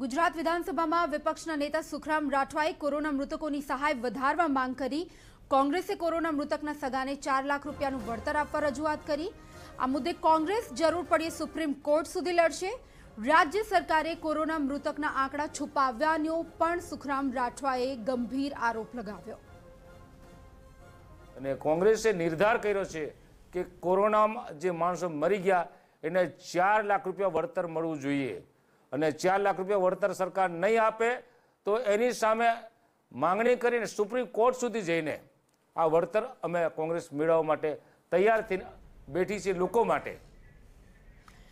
ગુજરાત વિધાનસભામાં વિપક્ષના નેતા સુખરામ રાઠવાએ કોરોના મૃતકોની સહાય વધારવા માંગ કરી કોંગ્રેસે કોરોના મૃતકના સગાને ચાર લાખ રૂપિયાનું વળતર આપવા રજૂઆત કરી આ મુદ્દે કોંગ્રેસ જરૂર પડ્યે સુપ્રીમ કોર્ટ સુધી લડશે રાજ્ય સરકારે કોરોના મૃતકના આંકડા છુપાવ્યાનો પણ સુખરામ રાઠવાએ ગંભીર આરોપ લગાવ્યો અને કોંગ્રેસે નિર્ધાર કર્યો છે કે કોરોનામાં જે માણસો મરી ગયા એને ચાર લાખ રૂપિયા વળતર મળવું જોઈએ અને ચાર લાખ રૂપિયા વળતર સરકાર નહીં આપે તો એની સામે માંગણી કરીને સુપ્રીમ કોર્ટ સુધી જઈને આ વળતર અમે કોંગ્રેસ મેળવવા માટે તૈયાર થઈને બેઠી છે લોકો માટે